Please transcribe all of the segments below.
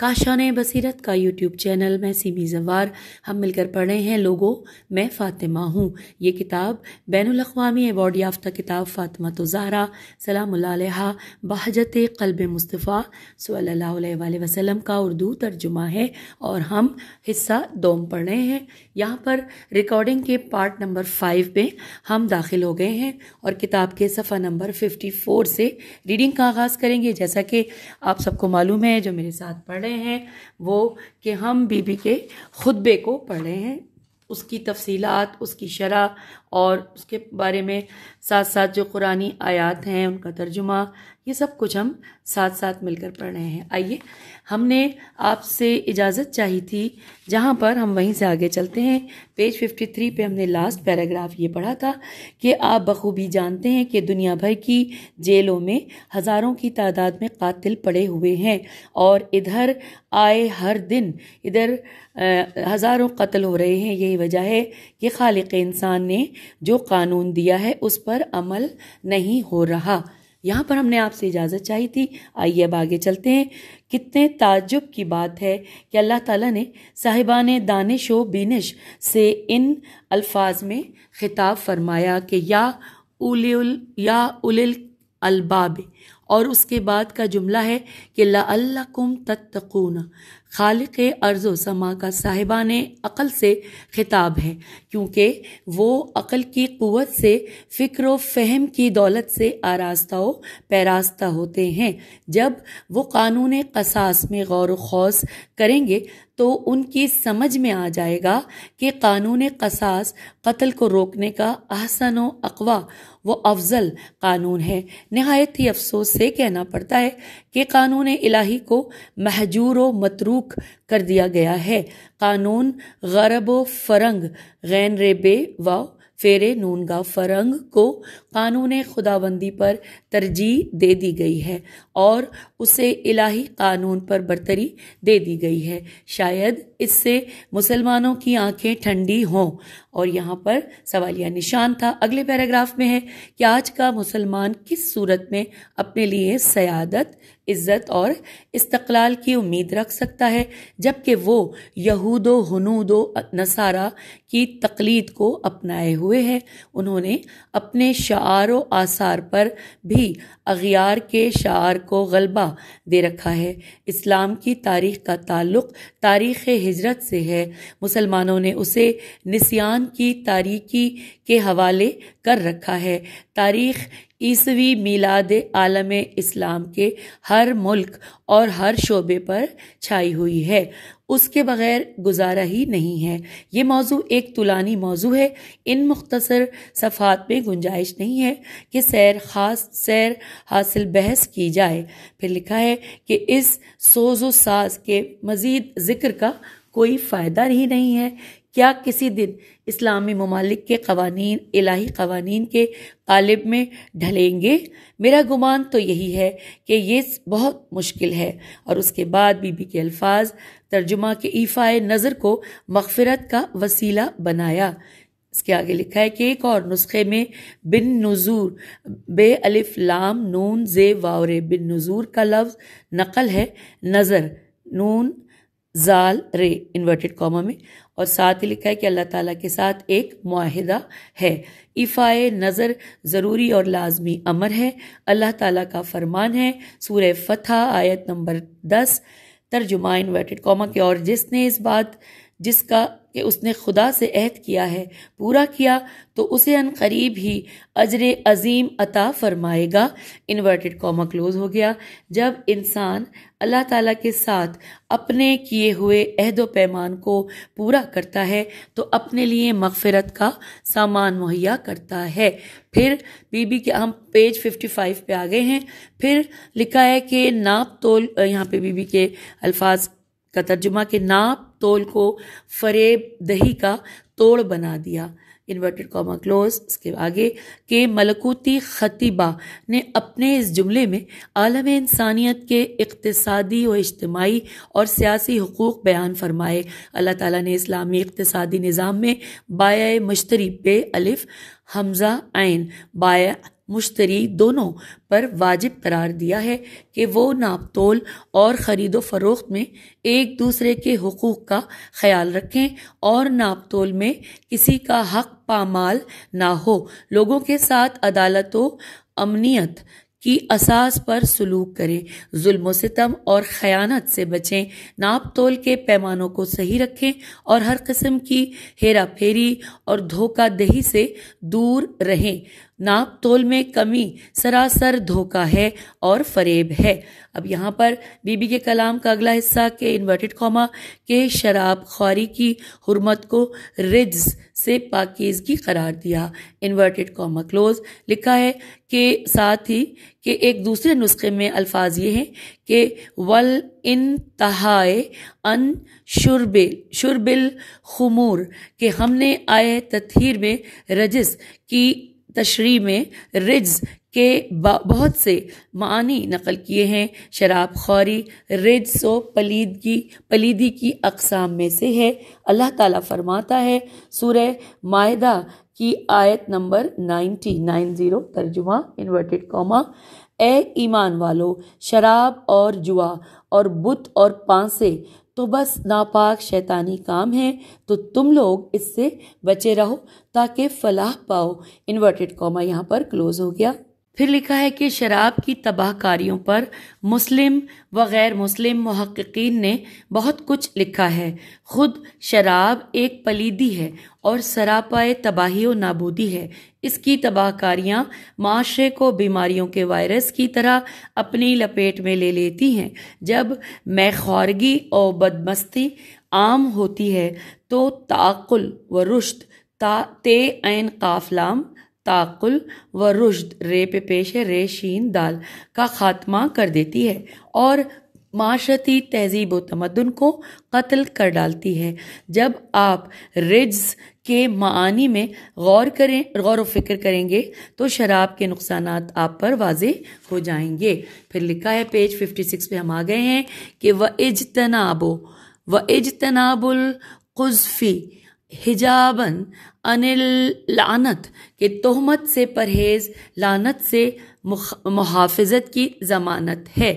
काशान बसीरत का YouTube channel मैं semi जवार हम मिलकर पढ़ रहे हैं लोगों मैं फ़ातिमा हूँ ये किताब बैन अवी एवॉर्ड याफ्ता किताब फ़ातिमा तो ज़हरा सलाम बहजत कल्ब मुस्तफ़ा सल्ला वसलम का उर्दू तर्जुमा है और हम हिस्सा दोम पढ़ रहे हैं यहाँ पर रिकॉर्डिंग के पार्ट नंबर फाइव में हम दाखिल हो गए हैं और किताब के सफ़ा नंबर फिफ्टी फोर से रीडिंग का आगाज़ करेंगे जैसा कि आप सबको मालूम है जो मेरे साथ पढ़ रहे रहे हैं वो कि हम बीबी के खुतबे को पढ़ रहे हैं उसकी तफसीलात उसकी शरह और उसके बारे में साथ साथ जो कुरानी आयात हैं उनका तर्जुमा ये सब कुछ हम साथ साथ मिलकर पढ़ रहे हैं आइए हमने आपसे इजाज़त चाही थी जहाँ पर हम वहीं से आगे चलते हैं पेज 53 पे हमने लास्ट पैराग्राफ ये पढ़ा था कि आप बखूबी जानते हैं कि दुनिया भर की जेलों में हज़ारों की तादाद में कातिल पड़े हुए हैं और इधर आए हर दिन इधर हज़ारों कत्ल हो रहे हैं यही वजह है कि खालिक इंसान ने जो कानून दिया है उस पर अमल नहीं हो रहा यहाँ पर हमने आपसे इजाज़त चाही थी आइए अब आगे चलते हैं कितने ताजुब की बात है कि अल्लाह ताला ने साहिबान दानिश व बीनिश से इन अल्फाज में ख़िताब फरमाया कि या उलिल या उलिल अलबाब और उसके बाद का जुमला है कि लकुम तत्तकून खालिक अर्ज़ समा का साहिबान अक़ल से ख़िताब है क्योंकि वो अक़ल की क़वत से फ़िक्र व फ़हम की दौलत से आरास्ता व पैरास्ता होते हैं जब वो कानून कसास में गौर खौस करेंगे तो उनकी समझ में आ जाएगा कि कानून कसास कत्ल को रोकने का अहसन अकवा वो अफजल कानून है नहायत ही अफसोस से कहना पड़ता है कि कानून इलाही को महजूर व मतरूक कर दिया गया है कानून गरब व फरंग गैन रेबे व फेरे नून का फरंग को कानून खुदाबंदी पर तरजीह दे दी गई है और उसे इलाही कानून पर बरतरी दे दी गई है शायद इससे मुसलमानों की आंखें ठंडी हों और यहाँ पर सवालिया निशान था अगले पैराग्राफ में है कि आज का मुसलमान किस सूरत में अपने लिए सयादत इज़्ज़त और इस्तकलाल की उम्मीद रख सकता है जबकि वो यहूद हनूद नसारा की तकलीद को अपनाए हुए है उन्होंने अपने शार व आसार पर भी अगियार के शार को गलबा दे रखा है इस्लाम की तारीख का ताल्लुक़ तारीख़ हिजरत से है मुसलमानों ने उसे निसियान की तारीकी के हवाले कर रखा है तारीख़ ईसवी मीलाद आलम इस्लाम के हर मुल्क और हर शोबे पर छाई हुई है उसके बगैर गुजारा ही नहीं है ये मौजू एक तुलानी मौजू है इन मुख्तसर सफ़ात में गुंजाइश नहीं है कि सैर खास सैर हासिल बहस की जाए फिर लिखा है कि इस सोज़ो साज के मज़ीद ज़िक्र का कोई फ़ायदा ही नहीं है क्या किसी दिन इस्लामी ममालिक के कवानीन इलाही कवानीन के कालिब में ढलेंगे मेरा गुमान तो यही है कि ये बहुत मुश्किल है और उसके बाद बीबी के अल्फाज तर्जुमा के ईफ़ा नज़र को मगफ़रत का वसीला बनाया इसके आगे लिखा है कि एक और नुस्खे में बिन नज़ूर बे अलिफ लाम नून जे वावरे बिन नज़ूर का लफ्ज़ नकल है नज़र नून जाल रे इन्वर्टेड कॉमा में और साथ ही लिखा है कि अल्लाह ताला के साथ एक माहिदा है इफ़ाए नज़र ज़रूरी और लाजमी अमर है अल्लाह ताला का फरमान है सूर फतह आयत नंबर दस तर्जुमा इन्वर्टेड कॉमा के और जिसने इस बात जिसका कि उसने खुदा से अहद किया है पूरा किया तो उसे अन करीब ही अजर अजीम अता फरमाएगा इन्वर्टेड कॉमा क्लोज हो गया जब इंसान अल्लाह ताला के साथ अपने किए हुए अहद व पैमान को पूरा करता है तो अपने लिए मगफरत का सामान मुहैया करता है फिर बीबी के हम पेज 55 पे आ गए हैं फिर लिखा है कि नाप तोल यहाँ पे बीबी के अल्फाज का तर्जुमा के नाप तोल को फरेब दही का तोड़ बना दिया इन्वर्टेड कॉमा क्लोज इसके आगे के मलकूती ख़तीबा ने अपने इस जुमले में आलम इंसानियत के इकतसादी व इज्तमाही और सियासी हकूक़ बयान फरमाए अल्लाह ताली ने इस्लामी इकतसादी निज़ाम में बाय मुश्तरी पे अलिफ हमज़ा आन बाय मुश्तरी दोनों पर वाजिब करार दिया है कि वो नापतोल और ख़रीद फरोख्त में एक दूसरे के हकूक़ का ख्याल रखें और नापतोल में किसी का हक पामाल ना हो लोगों के साथ अदालतों अमनियत की असास पर सलूक करें जुल्म सितम और ख़यानत से बचें नाप तोल के पैमानों को सही रखें और हर किस्म की हेरा फेरी और धोखा दही से दूर रहें नाप तोल में कमी सरासर धोखा है और फरेब है अब यहाँ पर बीबी के कलाम का अगला हिस्सा के इन्वर्टेड कॉमा के शराब ख्वारी की हरमत को रिज से पाकिजगी करार दिया इन्वर्टेड कॉमा क्लोज लिखा है के साथ ही कि एक दूसरे नुस्खे में अल्फाज ये हैं कि वल इन तहाए अन शुरबिल शुरबिल खमूर के हमने आए तथहर में रजिस की तशरी में रिज्ज़ के बहुत से मानी नकल किए हैं शराब ख़ौरी रिज सो पलीदगी पलीदी की अकसाम में से है अल्लाह ताला फरमाता है सूरह मायदा की आयत नंबर नाइन्टी नाइन ज़ीरो तर्जुमा इन्वर्टेड कॉमा ए ईमान वालो शराब और जुआ और बुत और पांसे तो बस नापाक शैतानी काम है तो तुम लोग इससे बचे रहो ताकि फलाह पाओ इन्वर्टेड कॉमा यहाँ पर क्लोज हो गया फिर लिखा है कि शराब की तबाहकारियों पर मुस्लिम व गैर मुस्लिम महक्कीन ने बहुत कुछ लिखा है खुद शराब एक पलीदी है और सरापाए तबाही व नाबूदी है इसकी तबाहकारियाँ माशरे को बीमारियों के वायरस की तरह अपनी लपेट में ले लेती हैं जब मैखौरगी और बदमस्ती आम होती है तो ताकुल व रुश्त ता ते ऐन काफलाम ताकुल व रुश्द रे पे पेश है रे शीन दाल का खात्मा कर देती है और माशरती तहजीब व तमदन को कत्ल कर डालती है जब आप रिज्स के मानी में गौर करें गौर फिक्र करेंगे तो शराब के नुकसान आप पर वाज हो जाएंगे फिर लिखा है पेज 56 पे हम आ गए हैं कि व इजतनाबो व इज कुज़फ़ी हिजाबन अनिल लानत के तहमत से परहेज़ लानत से मुहाफ़त की ज़मानत है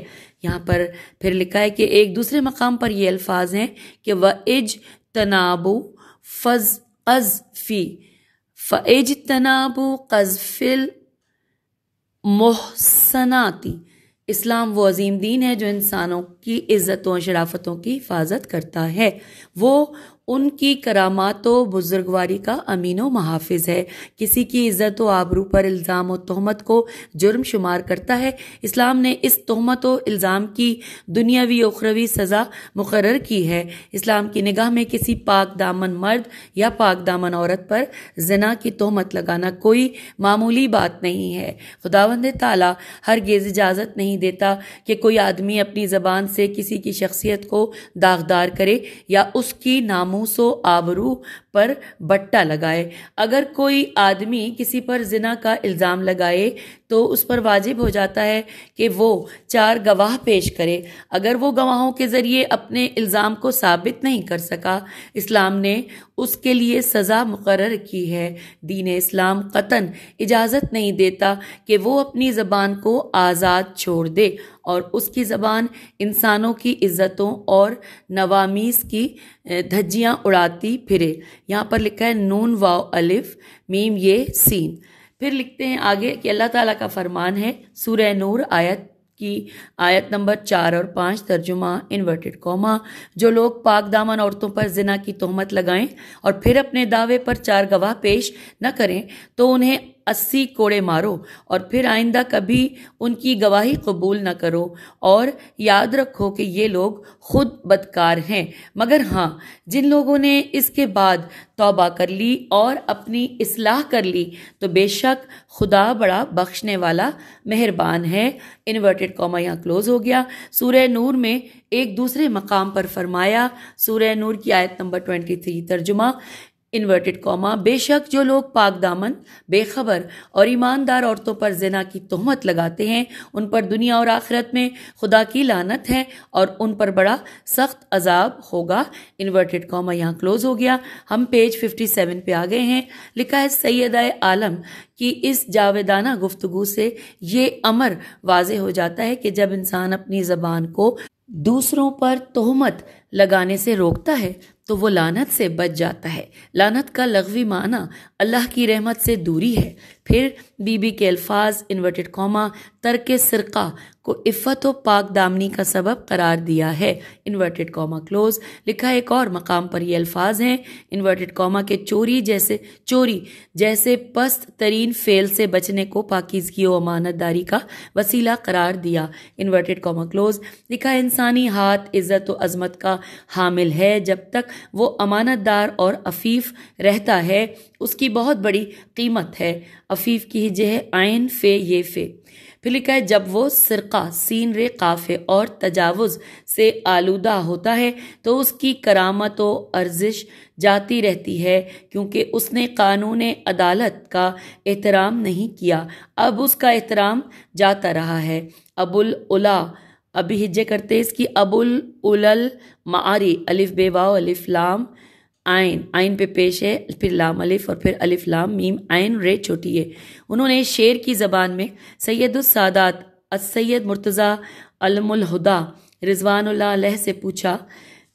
यहाँ पर फिर लिखा है कि एक दूसरे मकाम पर ये अल्फाज हैं कि व इज तनाबो फज फ इज तनाबो कज़फ़िल मोहसनाती इस्लाम वो अजीम दीन है जो इंसानों की इज़्ज़तों शराफ़तों की हिफाजत करता है वो उनकी करामात बुजुर्गवारी का अमीन व महाफिज है किसी की इज्जत व आबरू पर इल्ज़ाम तहमत को जुर्म शुमार करता है इस्लाम ने इस तहमत व इल्ज़ाम की दुनियावी उखरवी सज़ा मुकर की है इस्लाम की निगाह में किसी पाक दामन मर्द या पाक दामन औरत पर जना की तहमत लगाना कोई मामूली बात नहीं है खुदावंद ताला गेज इजाज़त नहीं देता कि कोई आदमी अपनी ज़बान से किसी की शख्सियत को दागदार करे या उसकी नाम नामो सो आबरू पर बट्टा लगाए अगर कोई आदमी किसी पर जिना का इल्ज़ाम लगाए तो उस पर वाजिब हो जाता है कि वो चार गवाह पेश करे अगर वो गवाहों के ज़रिए अपने इल्ज़ाम को साबित नहीं कर सका इस्लाम ने उसके लिए सज़ा मुकर की है दीन इस्लाम कतन इजाज़त नहीं देता कि वो अपनी ज़बान को आज़ाद छोड़ दे और उसकी ज़बान इंसानों की इज़्ज़तों और नवामीस की धज्जियाँ उड़ाती फिरे यहाँ पर लिखा है नून वाव अलिफ मीम ये सीन फिर लिखते हैं आगे कि अल्लाह ताला का फरमान है सूर्य नूर आयत की आयत नंबर चार और पाँच तर्जुमा इन्वर्टेड कौमा जो लोग पाक दामन औरतों पर जिना की तोहमत लगाएं और फिर अपने दावे पर चार गवाह पेश न करें तो उन्हें अस्सी कोड़े मारो और फिर आइंदा कभी उनकी गवाही कबूल न करो और याद रखो कि ये लोग खुद बदकार हैं मगर हाँ जिन लोगों ने इसके बाद तौबा कर ली और अपनी इसलाह कर ली तो बेशक खुदा बड़ा बख्शने वाला मेहरबान है इन्वर्टेड कॉमा यहाँ क्लोज हो गया सूर्य नूर में एक दूसरे मकाम पर फरमाया सूर्य नूर की आयत नंबर ट्वेंटी थ्री तर्जुमा इन्वर्टेड कॉमा बेशक जो लोग पाक दामन बेखबर और ईमानदार औरतों पर जना की तहमत लगाते हैं उन पर दुनिया और आखिरत में खुदा की लानत है और उन पर बड़ा सख्त अजाब होगा इन्वर्टेड कॉमा यहाँ क्लोज हो गया हम पेज 57 पे आ गए हैं लिखा है सैद आलम कि इस जावेदाना गुफ्तगु से ये अमर वाज हो जाता है कि जब इंसान अपनी ज़बान को दूसरों पर तोहमत लगाने से रोकता है तो वो लानत से बच जाता है लानत का लगवी माना अल्लाह की रहमत से दूरी है फिर बीबी के अल्फाज इन्वर्टेड कॉमा तर्क सरक़ा को इफ़त व पाक दामनी का सबब करार दिया है इन्वर्टेड कॉमा क्लोज लिखा एक और मकाम पर ये अल्फाज हैं इन्वर्टेड कॉमा के चोरी जैसे चोरी जैसे पस्त तरीन फेल से बचने को पाकिजगी व अमानतदारी का वसीला करार दिया इन्वर्टेड कॉमा क्लोज लिखा इंसानी हाथ इज़्ज़त व अजमत का हामिल है जब तक वो अमानतदार और अफीफ रहता है उसकी बहुत बड़ी कीमत है अफीफ की हिजे है आयन फे ये फे फिर लिखा है जब वो सरका सीन रे काफ़े और तजावज से आलूदा होता है तो उसकी करामत व अर्जिश जाती रहती है क्योंकि उसने कानून अदालत का एहतराम नहीं किया अब उसका एहतराम जाता रहा है अबुल उला अभी हिज्जे करते इसकी अबुल उलल मारी अलिफ बेवा अलिफ लाम आयन आयन पे पेश है फिर लाम अलिफ और फिर अलिफ लाम मीम आयन रे छोटी है उन्होंने शेर की ज़बान में सैदुलसादात असैद मुर्तज़ा अलमुलहुदा रिजवानल्लाह से पूछा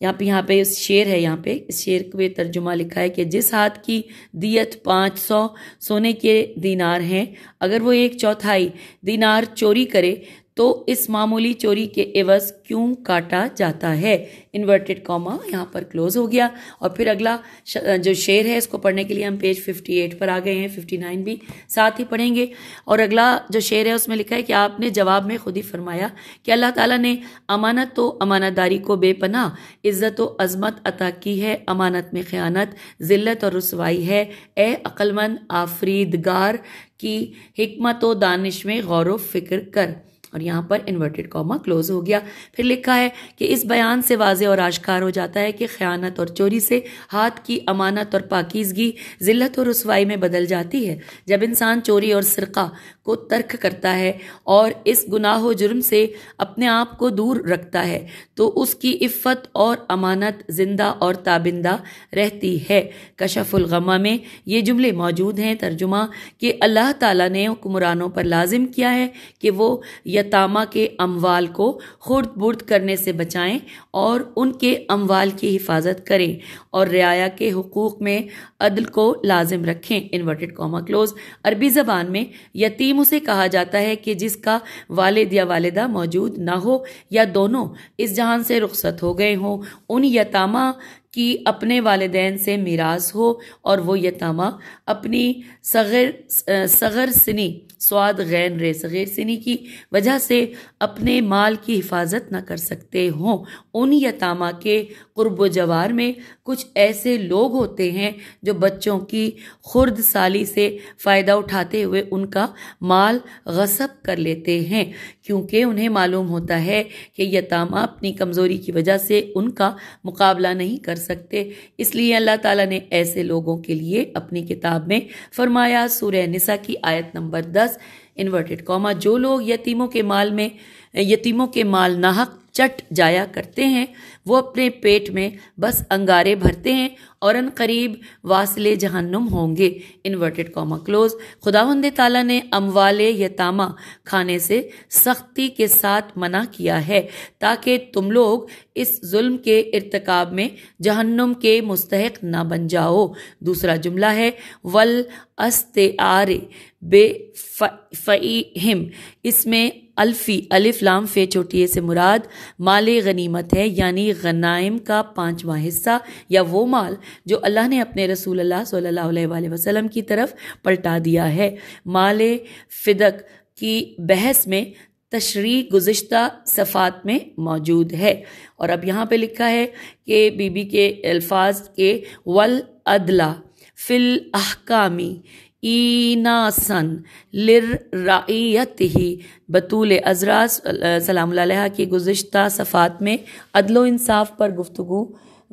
यहाँ पे यहाँ पे इस शेर है यहाँ पे इस शेर पे तर्जुमा लिखा है कि जिस हाथ की दियत पाँच सौ सोने के दीनार हैं अगर वो एक चौथाई दीनार चोरी करे तो इस मामूली चोरी के एवज क्यों काटा जाता है इन्वर्टेड कॉमा यहाँ पर क्लोज हो गया और फिर अगला जो शेर है इसको पढ़ने के लिए हम पेज 58 पर आ गए हैं 59 भी साथ ही पढ़ेंगे और अगला जो शेर है उसमें लिखा है कि आपने जवाब में खुद ही फरमाया कि अल्लाह ताला ने अमानत तो अमानतदारी को बेपना इज्जत व तो अजमत अता की है अमानत में ख़यानत ज़िल्लत और रसवाई है ए अक्लमंद आफरीदगार की हमत व दानिश में गौर व फिक्र कर और यहाँ पर इन्वर्टेड कॉमा क्लोज हो गया फिर लिखा है कि इस बयान से वाज और आश्कार हो जाता है कि ख़यानत और चोरी से हाथ की अमानत और पाकिजगी ज़िलत और रसवाई में बदल जाती है जब इंसान चोरी और सरका को तर्क करता है और इस गुनाह व जुर्म से अपने आप को दूर रखता है तो उसकी इफत और अमानत जिंदा और ताबिंदा रहती है कशफुलगमा में ये जुमले मौजूद हैं तर्जुमा कि अल्लाह ताला ने हुक्मरानों पर लाजिम किया है कि वो यतामा के अमवाल को खुर्द बुर्द करने से बचाएं और उनके अमवाल की हिफाजत करें और रियाया के हकूक़ में अदल को लाजिम रखें इन्वर्टेड कॉमा क्लोज अरबी ज़बान में यतीम उसे कहा जाता है कि जिसका वालद या वालदा मौजूद ना हो या दोनों इस जहान से रुखसत हो गए हों उन यतामा कि अपने वालदे से मीरास हो और वो यतामा अपनी सगर सगर सनी स्वाद गैन रेस सिनी की वजह से अपने माल की हिफाजत न कर सकते हों उन यतामा के कुर्ब जवार में कुछ ऐसे लोग होते हैं जो बच्चों की खुर्द साली से फ़ायदा उठाते हुए उनका माल गसब कर लेते हैं क्योंकि उन्हें मालूम होता है कि यतामा अपनी कमज़ोरी की वजह से उनका मुकाबला नहीं कर सकते इसलिए अल्लाह ताला ने ऐसे लोगों के लिए अपनी किताब में फरमाया सूर्य निसा की आयत नंबर दस प्लस इन्वर्टेड कॉमा जो लोग यतीमों के माल में यतीमों के माल नाहक चट जाया करते हैं वो अपने पेट में बस अंगारे भरते हैं और अन करीब वासले जहन्नुम होंगे इन्वर्टेड कॉमा क्लोज खुदावंद ताला ने अमवाले यतामा खाने से सख्ती के साथ मना किया है ताकि तुम लोग इस जुल्म के इरतकाब में जहन्नुम के मुस्तहक ना बन जाओ दूसरा जुमला है वल अस्ते आरे बे हिम इसमें अल्फ़ी अलिफ लाम फे छोटी से मुराद माल गनीमत है यानी गनाइम का पाँचवा हिस्सा या वो माल जो अल्लाह ने अपने रसूल अल्लाह सल्लल्लाहु अलैहि वसल्लम की तरफ पलटा दिया है माल फ़िदक की बहस में तशरी गुज्त सफ़ात में मौजूद है और अब यहाँ पर लिखा है कि बीबी के अल्फाज के वल अदला फ़िल अहकामी ईनासन लिर्रायत ही बतूल अजरा सलाम की गुज्त सफ़ात में अदल इंसाफ पर गुफ्तु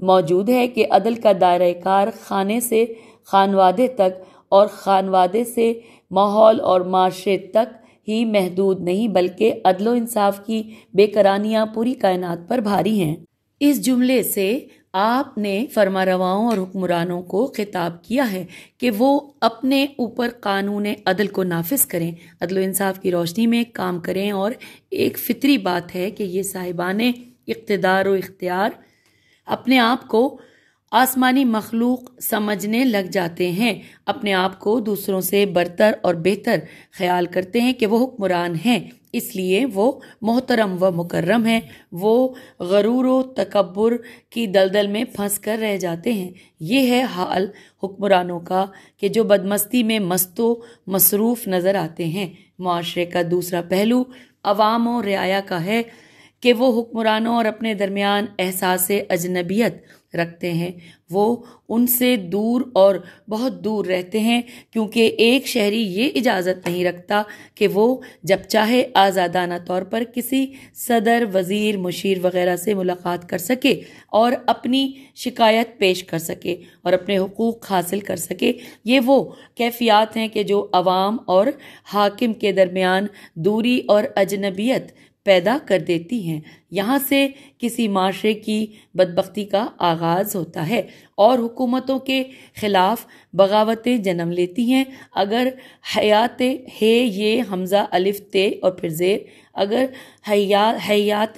मौजूद है कि अदल का दायरा कार खाने से खानवादे तक और खानवादे से माहौल और माशरे तक ही महदूद नहीं बल्कि अदल इंसाफ की बेकरानियाँ पूरी कायनात पर भारी हैं इस जुमले से आपने रवाओं और हुक्मरानों को खिताब किया है कि वो अपने ऊपर कानून अदल को नाफिज करें अदल इंसाफ की रोशनी में काम करें और एक फितरी बात है कि ये साहिबान इकतदार इख्तियार अपने आप को आसमानी मखलूक समझने लग जाते हैं अपने आप को दूसरों से बरतर और बेहतर ख्याल करते हैं कि वह हुक्मरान हैं इसलिए वो मोहतरम व मुकर्रम हैं वो गरूर व तकबर की दलदल में फंस कर रह जाते हैं ये है हाल हुक्मरानों का कि जो बदमस्ती में मस्तो मसरूफ़ नज़र आते हैं माशरे का दूसरा पहलू अवाम और रियाया का है कि वो हुक्मरानों और अपने दरमियान एहसास अजनबियत रखते हैं वो उनसे दूर और बहुत दूर रहते हैं क्योंकि एक शहरी ये इजाज़त नहीं रखता कि वो जब चाहे आज़ादाना तौर पर किसी सदर वज़ीर मुशीर वगैरह से मुलाकात कर सके और अपनी शिकायत पेश कर सके और अपने हकूक़ हासिल कर सके ये वो कैफियात हैं कि जो आवाम और हाकिम के दरमियान दूरी और अजनबियत पैदा कर देती हैं यहाँ से किसी माशरे की बदबख्ती का आगाज़ होता है और हुकूमतों के ख़िलाफ़ बगावतें जन्म लेती हैं अगर हयात है ये हमज़ा अलिफ ते और फिर ज़ेर अगर हया हयात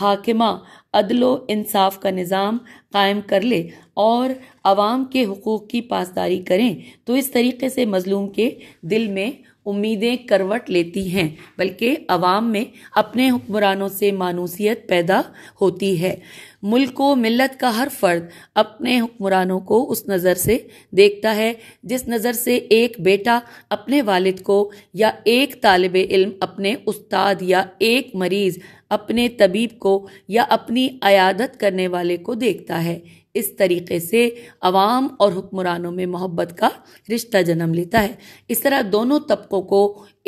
हाकिमा अदलो इंसाफ का निज़ाम कायम कर ले और आवाम के हकूक़ की पासदारी करें तो इस तरीके से मज़लूम के दिल में उम्मीदें करवट लेती हैं बल्कि अवाम में अपने हुक्मरानों से मानूसियत पैदा होती है मुल्क को मिलत का हर फर्द अपने हुक्मरानों को उस नज़र से देखता है जिस नज़र से एक बेटा अपने वालिद को या एक तालब इल्म अपने उस्ताद या एक मरीज़ अपने तबीब को या अपनी अयादत करने वाले को देखता है इस तरीके से आवाम और हुक्मरानों में मोहब्बत का रिश्ता जन्म लेता है इस तरह दोनों तबकों को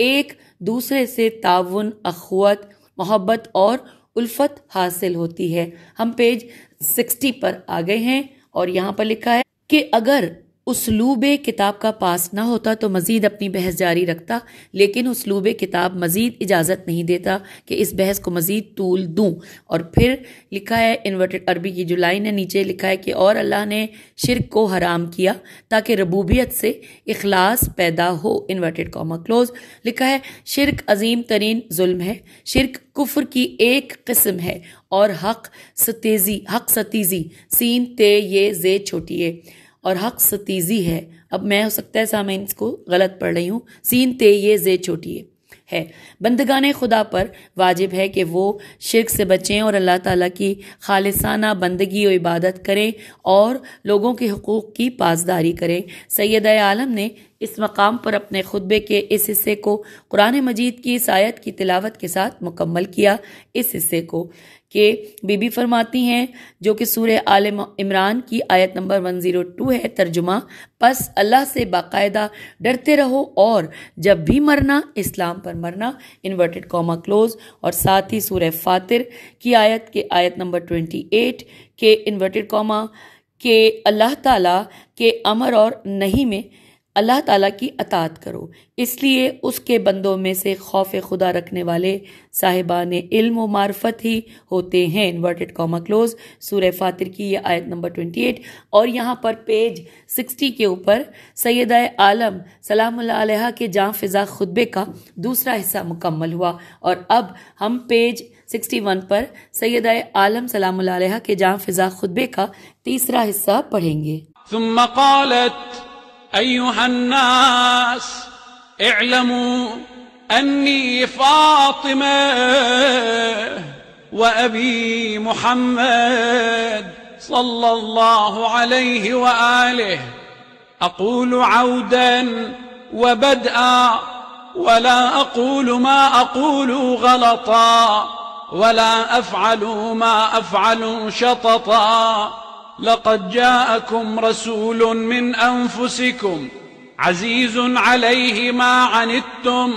एक दूसरे से ताउन अखवत मोहब्बत और उल्फत हासिल होती है हम पेज सिक्सटी पर आ गए हैं और यहाँ पर लिखा है कि अगर उसलूब किताब का पास ना होता तो मज़ीद अपनी बहस जारी रखता लेकिन उसलूब किताब मज़ीद इजाज़त नहीं देता कि इस बहस को मज़ीद तूल दूँ और फिर लिखा है इन्वर्टेड अरबी की जो लाइन है नीचे लिखा है कि और अल्लाह ने शिरक को हराम किया ताकि रबूबियत से अखलास पैदा हो इन्वर्टेड कॉमा क्लोज लिखा है शिरक अजीम तरीन जुल्म है शिरक कुफर की एक किस्म है और हक सतेजी हक सतीजी सीन ते ये जे छोटी ए और हक सतीजी है अब मैं हो सकता है सामने इसको गलत पढ़ रही हूँ सीन ते ये जे छोटी है है बंदगान खुदा पर वाजिब है कि वो शिरक से बचें और अल्लाह ताला की खालिसाना बंदगी और इबादत करें और लोगों के हकूक़ की पासदारी करें सैद आलम ने इस मकाम पर अपने खुतबे के इस हिस्से को कुरान मजीद की आयत की तिलावत के साथ मुकम्मल किया इस हिस्से को के बीबी फरमाती हैं जो कि सूर आल इमरान की आयत नंबर 102 है तर्जुमा बस अल्लाह से बाकायदा डरते रहो और जब भी मरना इस्लाम पर मरना इन्वर्टेड कॉमा क्लोज और साथ ही सूर फातिर की आयत के आयत नंबर 28 के इन्वर्टेड कॉमा के अल्लाह ताला के अमर और नहीं में अल्लाह ताला की अतात करो इसलिए उसके बंदों में से खौफ खुदा रखने वाले साहिबान इल्म व मार्फत ही होते हैं इन्वर्टेड कॉमा क्लोज सूर्य फातिर की यह आयत नंबर ट्वेंटी एट और यहाँ पर पेज सिक्सटी के ऊपर सैद आलम सलाम के जहाँ फिज़ा खुतबे का दूसरा हिस्सा मुकम्मल हुआ और अब हम पेज 61 पर सैद आलम सलाम के जहाँ फिज़ा खुतबे का तीसरा हिस्सा पढ़ेंगे أيها الناس اعلموا أني فاطمة وأبي محمد صلى الله عليه وآله أقول عودا وبدءا ولا أقول ما أقول غلطا ولا أفعل ما أفعل شططا لقد جاءكم رسول من أنفسكم عزيز عليه ما عنتم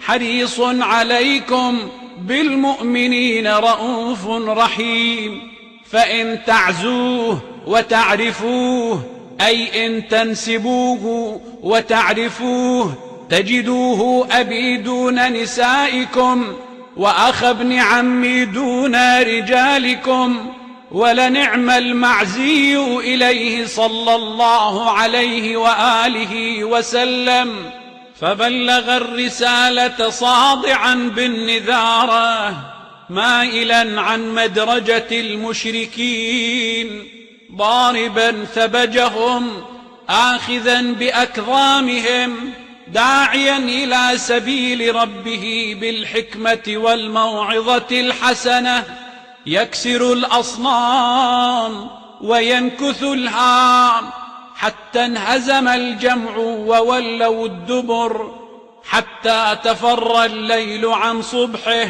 حريص عليكم بالمؤمنين رؤوف رحيم فإن تعزوه وتعرفوه أي إن تنسبوه وتعرفوه تجدوه أبي دون نسائكم وأخ ابن عمي دون رجالكم ولنعم المعزي إليه صلى الله عليه وآله وسلم فبلغ الرسالة صادعا بالنذارة مائلا عن مدرجة المشركين ضاربا ثبجهم آخذا بأكرامهم داعيا إلى سبيل ربه بالحكمة والموعظة الحسنة يكسر الأصنام وينكث الهام حتى انهزم الجمع وولوا الدبر حتى تفر الليل عن صبحه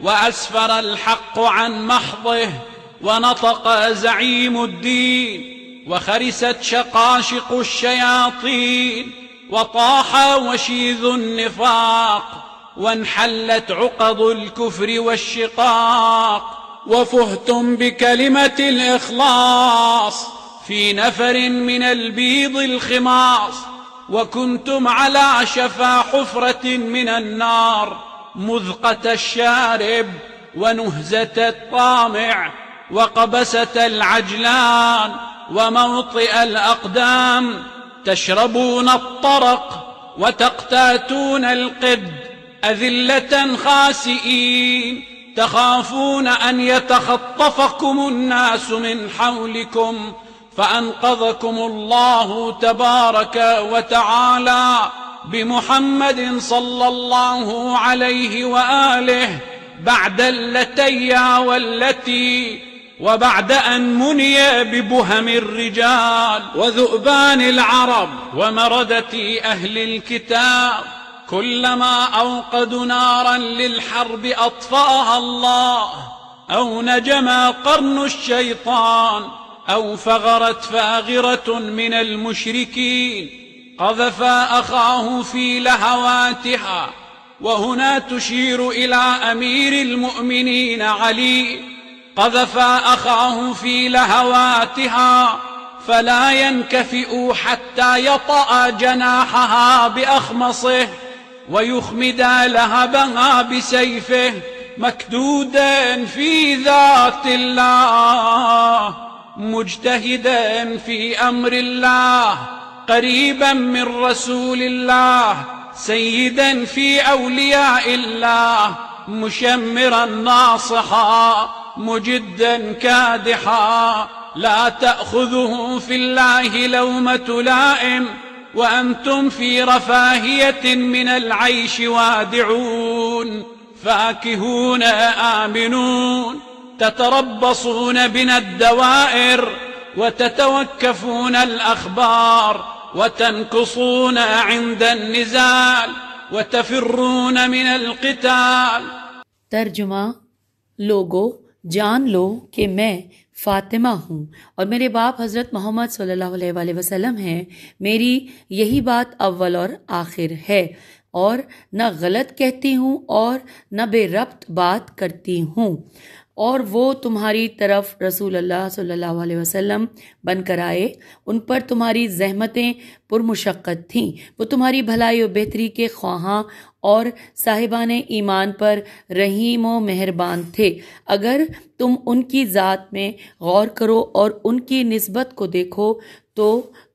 وأسفر الحق عن محضه ونطق زعيم الدين وخرست شقاشق الشياطين وطاح وشيذ النفاق وانحلت عقد الكفر والشقاق وفهتم بكلمة الإخلاص في نفر من البيض الخماص وكنتم على شفا حفرة من النار مذقة الشارب ونهزة الطامع وقبسة العجلان وموطئ الأقدام تشربون الطرق وتقتاتون القد أذلة خاسئين تخافون أن يتخطفكم الناس من حولكم فأنقذكم الله تبارك وتعالى بمحمد صلى الله عليه وآله بعد اللتي والتي وبعد أن مني ببهم الرجال وذؤبان العرب ومردة أهل الكتاب كلما أوقدوا نارا للحرب أطفأها الله أو نجما قرن الشيطان أو فغرت فاغرة من المشركين قذف أخاه في لهواتها وهنا تشير إلى أمير المؤمنين علي قذف أخاه في لهواتها فلا ينكفئ حتى يطأ جناحها بأخمصه ويخمد لهبها بسيفه مكدودا في ذات الله مجتهدا في أمر الله قريبا من رسول الله سيدا في أولياء الله مشمرا ناصحا مجدا كادحا لا تأخذه في الله لومة لائم وأنتم في رفاهية من العيش وادعون فاكهون آمنون تتربصون بنا الدوائر وتتوكفون الأخبار وتنكصون عند النزال وتفرون من القتال ترجمة لوگو جان لو کہ میں फ़ातिमा हूँ और मेरे बाप हज़रत मोहम्मद सल्लल्लाहु अलैहि वसल्लम हैं मेरी यही बात अव्वल और आखिर है और न गलत कहती हूँ और न बेरब्त बात करती हूँ और वो तुम्हारी तरफ रसूल अल्लाह सल्लल्लाहु अलैहि वसल्लम बनकर आए उन पर तुम्हारी जहमतें पुरमशक्क़त थीं वो तुम्हारी भलाई और बेहतरी के ख्वाहा और साहिबान ईमान पर रहीम व मेहरबान थे अगर तुम उनकी ज़ात में गौर करो और उनकी नस्बत को देखो तो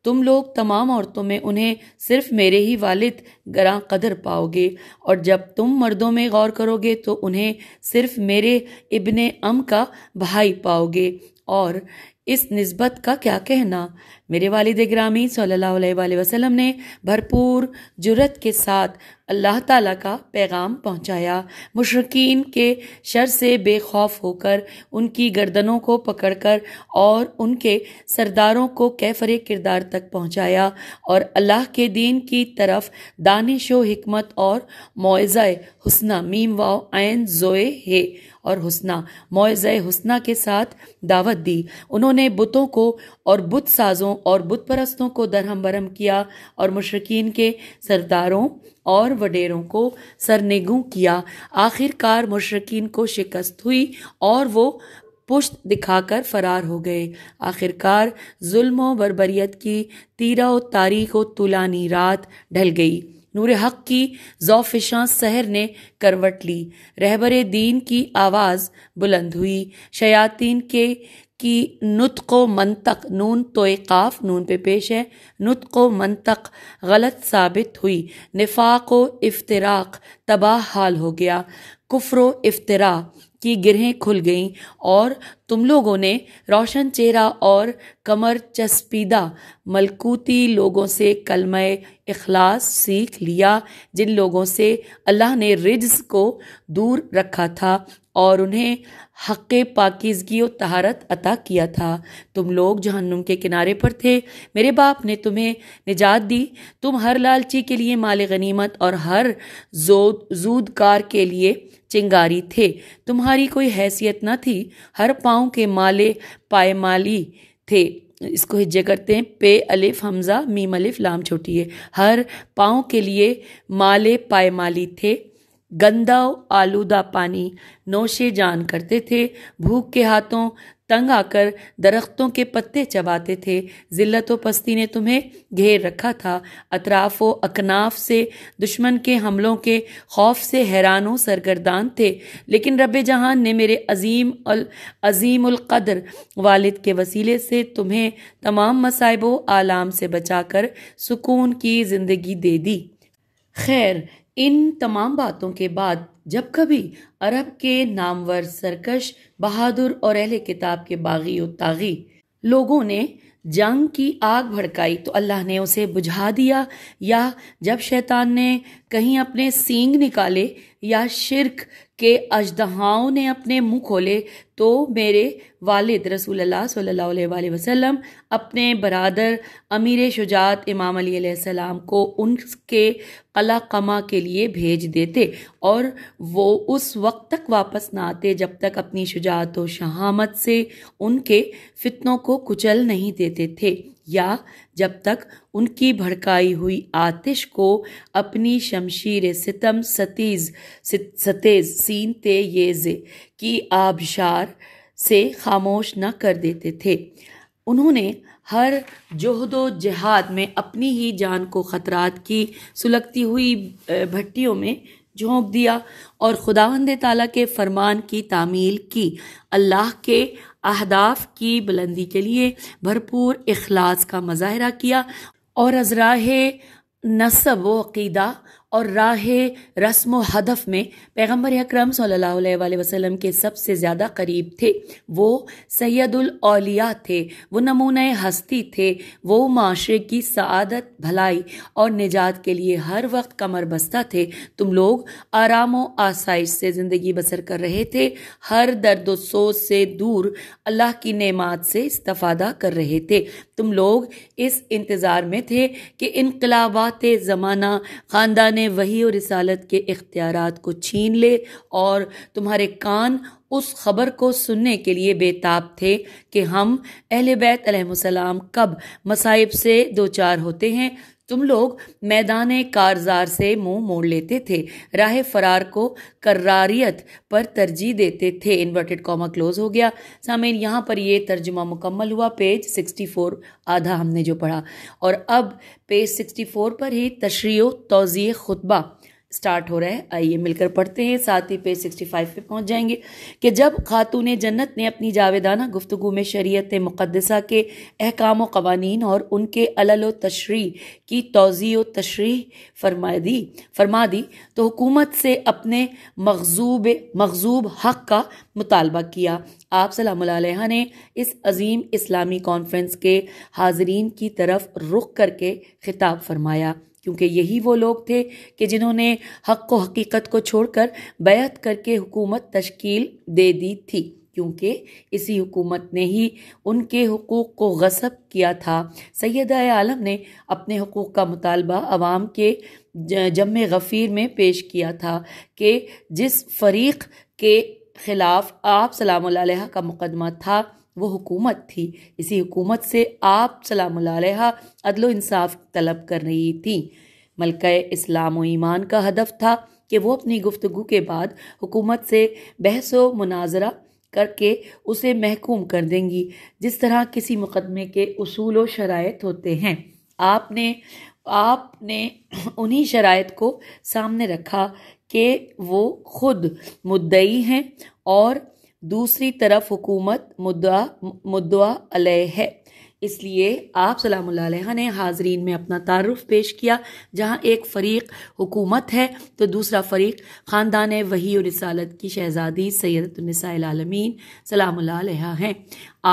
तुम लोग तमाम औरतों में उन्हें सिर्फ मेरे ही वालिद ग्रां कदर पाओगे और जब तुम मर्दों में गौर करोगे तो उन्हें सिर्फ मेरे इबन अम का भाई पाओगे और इस नस्बत का क्या कहना मेरे वालद ग्रामी सल्ला वसलम ने भरपूर जुरत के साथ अल्लाह ताला का पैगाम पहुंचाया मुशरकिन के शर से बेखौफ होकर उनकी गर्दनों को पकड़कर और उनके सरदारों को कैफर किरदार तक पहुंचाया और अल्लाह के दीन की तरफ दानिश हमत और मुआज़ हुसना मीम वाओ आन जोए है और हुसना मुआज़ हुसना के साथ दावत दी उन्होंने बुतों को और बुत साजों और बुत परस्तों को दरहम बरहम किया और मुशरकिन के सरदारों और वडेरों को सरनेगू किया आखिरकार मुशरकिन को शिकस्त हुई और वो पुश्त दिखाकर फरार हो गए आखिरकार जुल्म बरबरीत की तीरा तारीख व तुलानी रात ढल गई नूर हक की जौफिशां शहर ने करवट ली रहबर दीन की आवाज़ बुलंद हुई शयातीन के कि नुतक मनतक नून तो काफ नून पे पेश है नुतक मनतक गलत साबित हुई निफाक व इफ्तराक तबाह हाल हो गया कुफ्र इफ्तरा की गिरहें खुल गईं और तुम लोगों ने रोशन चेहरा और कमर चस्पीदा मलकूती लोगों से कलम अखलास सीख लिया जिन लोगों से अल्लाह ने रिज़ को दूर रखा था और उन्हें हक़ पाकिजगी और तहारत अता किया था तुम लोग जहन्नुम के किनारे पर थे मेरे बाप ने तुम्हें निजात दी तुम हर लालची के लिए माल गनीमत और हर जो कार के लिए चिंगारी थे तुम्हारी कोई हैसियत न थी हर पाँव के माले पायमाली थे इसको हिज्जे करते हैं पे अलिफ हमज़ा मीम अलिफ लाम छोटी है हर पाँव के लिए माले पायमाली थे गंदा आलूदा पानी नोशे जान करते थे भूख के हाथों तंग आकर दरख्तों के पत्ते चबाते थे ज़िल्लत व पस्ती ने तुम्हें घेर रखा था अतराफ़ व अकनाफ से दुश्मन के हमलों के खौफ से हैरानों सरगर्दान थे लेकिन रब जहान ने मेरे अजीम अल अजीम उलकदर वालिद के वसीले से तुम्हें तमाम मसाइबों आलाम से बचाकर सुकून की ज़िंदगी दे दी खैर इन तमाम बातों के बाद जब कभी अरब के नामवर सरकश बहादुर और अहल किताब के बागी और तागी लोगों ने जंग की आग भड़काई तो अल्लाह ने उसे बुझा दिया या जब शैतान ने कहीं अपने सींग निकाले या शिरक के अजदहाओं ने अपने मुंह खोले तो मेरे वालिद रसूल अल्लाह सल्लल्लाहु अलैहि वसल्लम अपने बरदर अमीर शुजात इमाम अली सलाम को उनके कला कमा के लिए भेज देते और वो उस वक्त तक वापस ना आते जब तक अपनी शुजात व शहामत से उनके फितनों को कुचल नहीं देते थे या जब तक उनकी भड़काई हुई आतिश को अपनी शमशीर सितम सतीज सतेज सीनते येजे की आबशार से खामोश न कर देते थे उन्होंने हर जहदो जहाद में अपनी ही जान को ख़तरात की सुलगती हुई भट्टियों में झोंक दिया और खुदावंद ताला के फरमान की तामील की अल्लाह के अहदाफ की बुलंदी के लिए भरपूर अखलास का मुजाहरा किया और अजराह नसब व अकीदा और राह रस्म हदफ में पैगम्बर अक्रम वसल्लम के सबसे ज़्यादा करीब थे वो सैदुल थे वो नमून हस्ती थे वो माशरे की सआदत भलाई और निजात के लिए हर वक्त कमर बस्ता थे तुम लोग आराम व आसाइश से ज़िंदगी बसर कर रहे थे हर दर्द सोच से दूर अल्लाह की नमात से इस्तफ़ादा कर रहे थे तुम लोग इस इंतज़ार में थे कि इनकलाबात ज़माना ख़ानदान अपने वही और रिसालत के इख्तियार को छीन ले और तुम्हारे कान उस खबर को सुनने के लिए बेताब थे कि हम अहल बैत कब मसाइब से दो चार होते हैं तुम लोग मैदान कारजार से मुंह मोड़ लेते थे राह फरार को कर्रारियत पर तरजीह देते थे इन्वर्टेड कॉमा क्लोज हो गया सामीन यहाँ पर यह तर्जुमा मुकम्मल हुआ पेज 64 आधा हमने जो पढ़ा और अब पेज 64 पर ही तशरी तोज़ी खुतबा स्टार्ट हो रहा है आइए मिलकर पढ़ते हैं साथ ही पेज सिक्सटी फाइव पे पहुंच जाएंगे कि जब खातून जन्नत ने अपनी जावेदाना गुफ्तु में शरीत मुक़दसा के अहकाम कवानीन और उनके अलल तशरी की तोज़ी व तशरी फरमा दी फरमा दी तो हुकूमत से अपने मखजूब मखजूब हक का मुतालबा किया आप सलाम ने इस अजीम इस्लामी कॉन्फ्रेंस के हाजरीन की तरफ रुख करके खिताब फरमाया क्योंकि यही वो लोग थे कि जिन्होंने हक को हकीकत को छोड़कर बैत करके हुकूमत तश्कील दे दी थी क्योंकि इसी हुकूमत ने ही उनके हकूक़ को गसब किया था सैद आलम ने अपने हकूक़ का मुतालबा आवाम के जम गफ़ीर में पेश किया था कि जिस फरीक के ख़िलाफ़ आप सलाम का मुकदमा था वो हुकूमत थी इसी हुकूमत से आप सलाम अदलो इंसाफ तलब कर रही थी मलक इस्लाम व ईमान का हदफ था कि वो अपनी गुफ्तु के बाद हुकूमत से बहस व मुनाजरा करके उसे महकूम कर देंगी जिस तरह किसी मुकदमे के असूल व शरात होते हैं आपने आपने उन्हीं शरात को सामने रखा कि वो खुद मुद्दई हैं और दूसरी तरफ हुकूमत मुद्दा मुद्दा अलह है इसलिए आप सलाम ने हाजरीन में अपना तारफ़ पेश किया जहाँ एक फ़रीक हुकूमत है तो दूसरा फ़रीक ख़ानदान वही और रसालत की शहज़ादी सैदतमीन सलाम हैं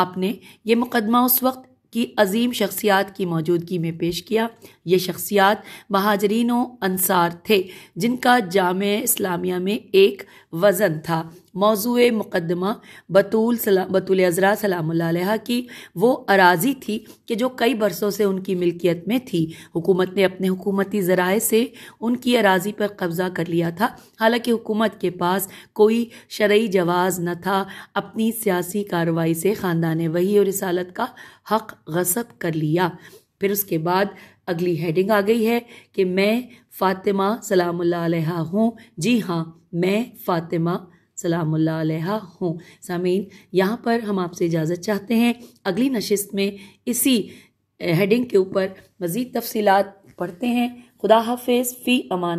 आपने ये मुकदमा उस वक्त की अजीम शख्सियात की मौजूदगी में पेश किया ये शख्सियात महाजरीनों अनसार थे जिनका जाम इस्लामिया में एक वज़न था मौजू मुकदमा बतूल सला, बतूल अजरा सलाम की वो अराजी थी कि जो कई बरसों से उनकी मिल्कियत में थी हुकूमत ने अपने हुकूमती ज़राए से उनकी अराजी पर कब्ज़ा कर लिया था हालांकि हुकूमत के पास कोई शर्य जवाज़ न था अपनी सियासी कार्रवाई से ख़ानदान वही और रसालत का हक गसब कर लिया फिर उसके बाद अगली हेडिंग आ गई है कि मैं फ़ातिमा सलाम हूँ जी हाँ मैं फ़ातिमा सलामुल्ला हों सामीन यहाँ पर हम आपसे इजाज़त चाहते हैं अगली नशस्त में इसी हेडिंग के ऊपर मज़ीद तफसीत पढ़ते हैं खुदा हाफिज़ फ़ी अमान